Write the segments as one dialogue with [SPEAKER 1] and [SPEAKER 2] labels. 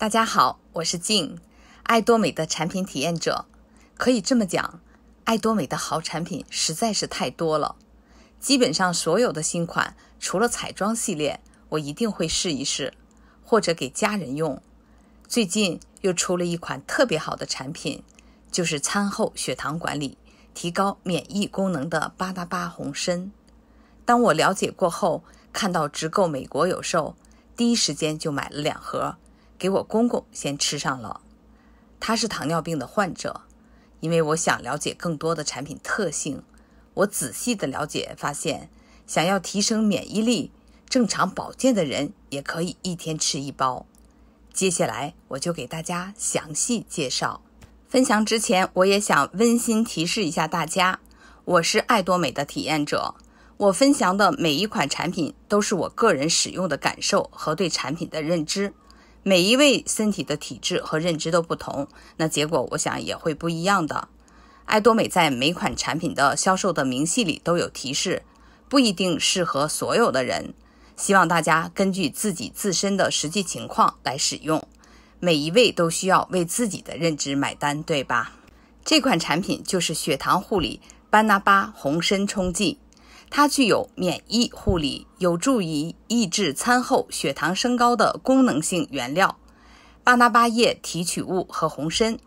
[SPEAKER 1] 大家好，我是静，爱多美的产品体验者。可以这么讲，爱多美的好产品实在是太多了。基本上所有的新款，除了彩妆系列，我一定会试一试，或者给家人用。最近又出了一款特别好的产品，就是餐后血糖管理、提高免疫功能的巴达巴红参。当我了解过后，看到直购美国有售，第一时间就买了两盒。给我公公先吃上了，他是糖尿病的患者，因为我想了解更多的产品特性，我仔细的了解发现，想要提升免疫力、正常保健的人也可以一天吃一包。接下来我就给大家详细介绍。分享之前，我也想温馨提示一下大家，我是爱多美的体验者，我分享的每一款产品都是我个人使用的感受和对产品的认知。每一位身体的体质和认知都不同，那结果我想也会不一样的。爱多美在每款产品的销售的明细里都有提示，不一定适合所有的人，希望大家根据自己自身的实际情况来使用。每一位都需要为自己的认知买单，对吧？这款产品就是血糖护理班纳巴红参冲剂。它具有免疫护理，有助于抑制餐后血糖升高的功能性原料——巴拿巴叶提取物和红参。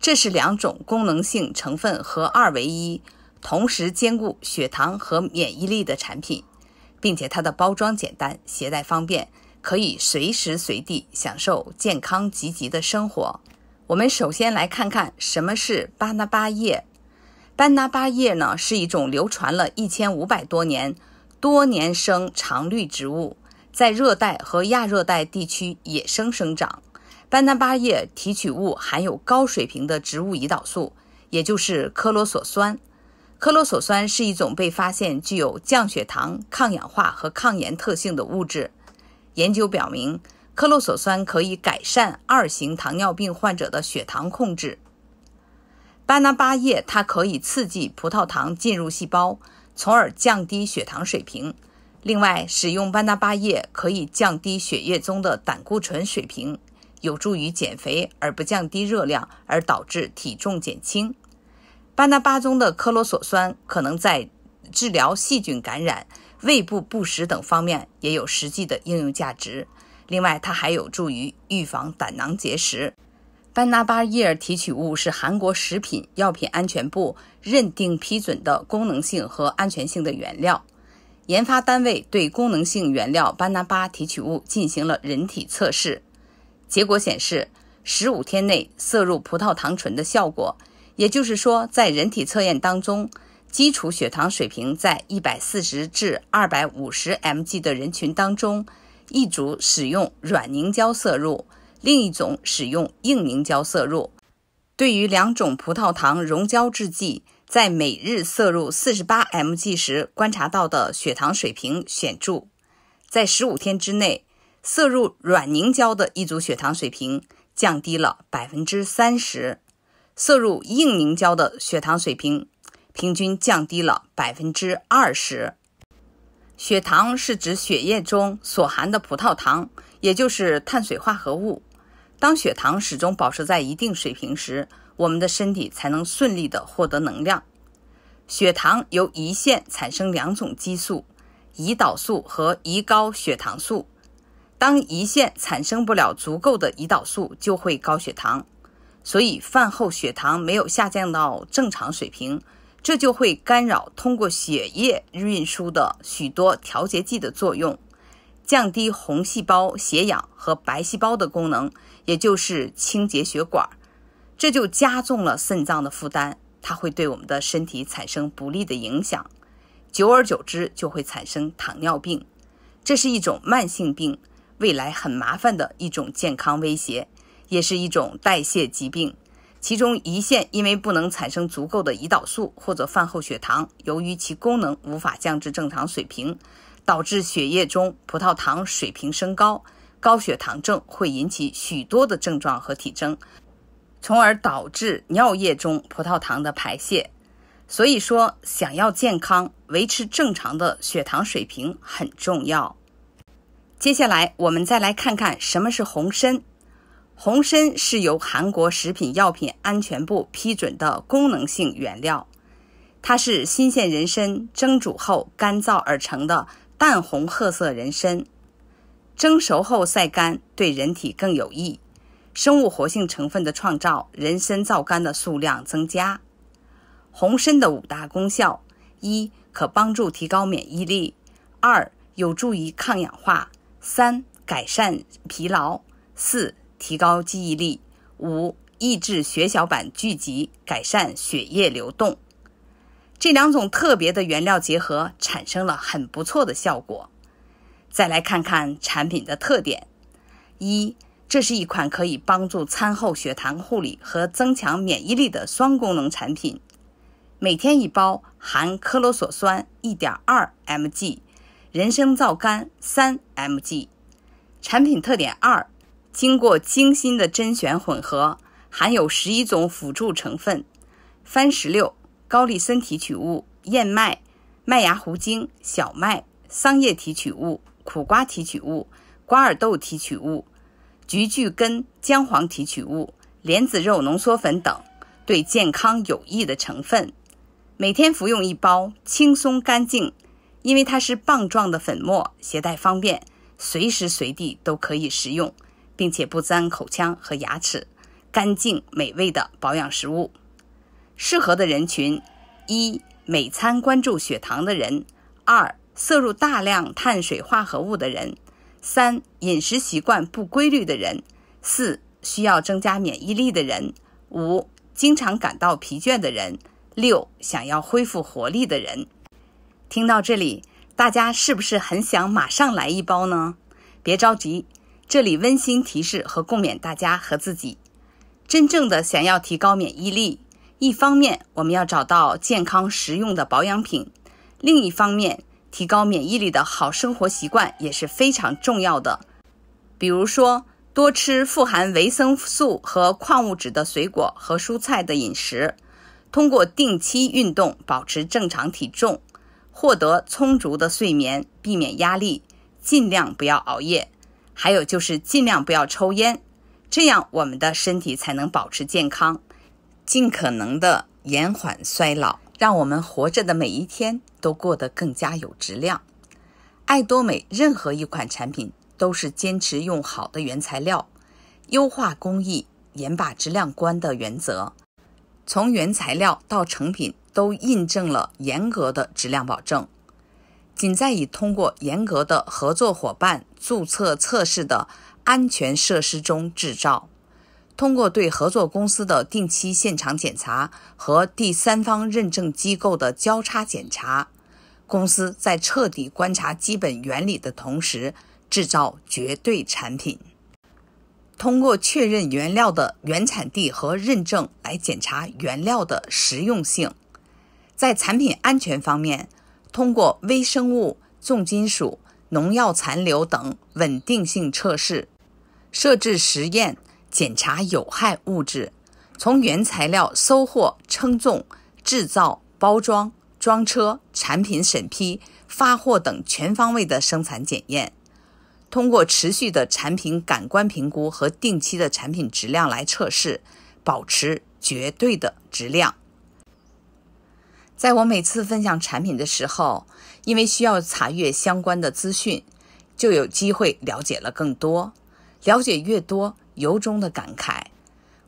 [SPEAKER 1] 这是两种功能性成分合二为一，同时兼顾血糖和免疫力的产品，并且它的包装简单，携带方便，可以随时随地享受健康积极的生活。我们首先来看看什么是巴拿巴叶。班纳巴叶呢是一种流传了一千五百多年、多年生常绿植物，在热带和亚热带地区野生生长。班纳巴叶提取物含有高水平的植物胰岛素，也就是科罗索酸。科罗索酸是一种被发现具有降血糖、抗氧化和抗炎特性的物质。研究表明，科罗索酸可以改善二型糖尿病患者的血糖控制。巴拿巴叶它可以刺激葡萄糖进入细胞，从而降低血糖水平。另外，使用班纳巴叶可以降低血液中的胆固醇水平，有助于减肥而不降低热量，而导致体重减轻。班纳巴中的克罗索酸可能在治疗细菌感染、胃部不适等方面也有实际的应用价值。另外，它还有助于预防胆囊结石。班纳巴叶提取物是韩国食品药品安全部认定批准的功能性和安全性的原料。研发单位对功能性原料班纳巴提取物进行了人体测试，结果显示，十五天内摄入葡萄糖醇的效果，也就是说，在人体测验当中，基础血糖水平在一百四十至二百五十 mg 的人群当中，一组使用软凝胶摄入。另一种使用硬凝胶摄入，对于两种葡萄糖溶胶制剂，在每日摄入四十八 mg 时观察到的血糖水平显著。在十五天之内，摄入软凝胶的一组血糖水平降低了百分之三十，摄入硬凝胶的血糖水平平均降低了百分之二十。血糖是指血液中所含的葡萄糖，也就是碳水化合物。当血糖始终保持在一定水平时，我们的身体才能顺利的获得能量。血糖由胰腺产生两种激素：胰岛素和胰高血糖素。当胰腺产生不了足够的胰岛素，就会高血糖。所以，饭后血糖没有下降到正常水平，这就会干扰通过血液运输的许多调节剂的作用。降低红细胞血氧和白细胞的功能，也就是清洁血管这就加重了肾脏的负担，它会对我们的身体产生不利的影响。久而久之就会产生糖尿病，这是一种慢性病，未来很麻烦的一种健康威胁，也是一种代谢疾病。其中胰腺因为不能产生足够的胰岛素，或者饭后血糖由于其功能无法降至正常水平。导致血液中葡萄糖水平升高，高血糖症会引起许多的症状和体征，从而导致尿液中葡萄糖的排泄。所以说，想要健康，维持正常的血糖水平很重要。接下来，我们再来看看什么是红参。红参是由韩国食品药品安全部批准的功能性原料，它是新鲜人参蒸煮后干燥而成的。淡红褐色人参，蒸熟后晒干，对人体更有益。生物活性成分的创造，人参皂苷的数量增加。红参的五大功效：一、可帮助提高免疫力；二、有助于抗氧化；三、改善疲劳；四、提高记忆力；五、抑制血小板聚集，改善血液流动。这两种特别的原料结合，产生了很不错的效果。再来看看产品的特点：一，这是一款可以帮助餐后血糖护理和增强免疫力的双功能产品，每天一包，含科罗索酸一点二 mg，人参皂苷三 mg。产品特点二，经过精心的甄选混合，含有十一种辅助成分，番石榴。高丽参提取物、燕麦、麦芽糊精、小麦、桑叶提取物、苦瓜提取物、瓜尔豆提取物、菊苣根、姜黄提取物、莲子肉浓缩粉等，对健康有益的成分。每天服用一包，轻松干净，因为它是棒状的粉末，携带方便，随时随地都可以食用，并且不粘口腔和牙齿，干净美味的保养食物。适合的人群：一、每餐关注血糖的人；二、摄入大量碳水化合物的人；三、饮食习惯不规律的人；四、需要增加免疫力的人；五、经常感到疲倦的人；六、想要恢复活力的人。听到这里，大家是不是很想马上来一包呢？别着急，这里温馨提示和共勉大家和自己：真正的想要提高免疫力。一方面，我们要找到健康实用的保养品；另一方面，提高免疫力的好生活习惯也是非常重要的。比如说，多吃富含维生素和矿物质的水果和蔬菜的饮食，通过定期运动保持正常体重，获得充足的睡眠，避免压力，尽量不要熬夜。还有就是尽量不要抽烟，这样我们的身体才能保持健康。尽可能的延缓衰老，让我们活着的每一天都过得更加有质量。爱多美任何一款产品都是坚持用好的原材料，优化工艺，严把质量关的原则。从原材料到成品，都印证了严格的质量保证。仅在已通过严格的合作伙伴注册测试的安全设施中制造。通过对合作公司的定期现场检查和第三方认证机构的交叉检查，公司在彻底观察基本原理的同时制造绝对产品。通过确认原料的原产地和认证来检查原料的实用性。在产品安全方面，通过微生物、重金属、农药残留等稳定性测试，设置实验。检查有害物质，从原材料、收获、称重、制造、包装、装车、产品审批、发货等全方位的生产检验。通过持续的产品感官评估和定期的产品质量来测试，保持绝对的质量。在我每次分享产品的时候，因为需要查阅相关的资讯，就有机会了解了更多。了解越多。由衷的感慨，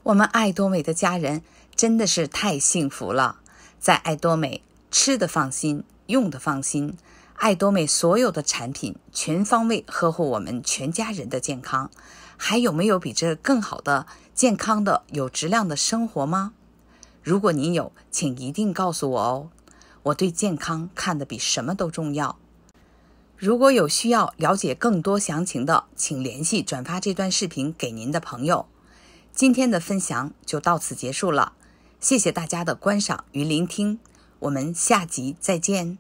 [SPEAKER 1] 我们爱多美的家人真的是太幸福了，在爱多美吃的放心，用的放心，爱多美所有的产品全方位呵护我们全家人的健康，还有没有比这更好的健康的有质量的生活吗？如果您有，请一定告诉我哦，我对健康看得比什么都重要。如果有需要了解更多详情的，请联系转发这段视频给您的朋友。今天的分享就到此结束了，谢谢大家的观赏与聆听，我们下集再见。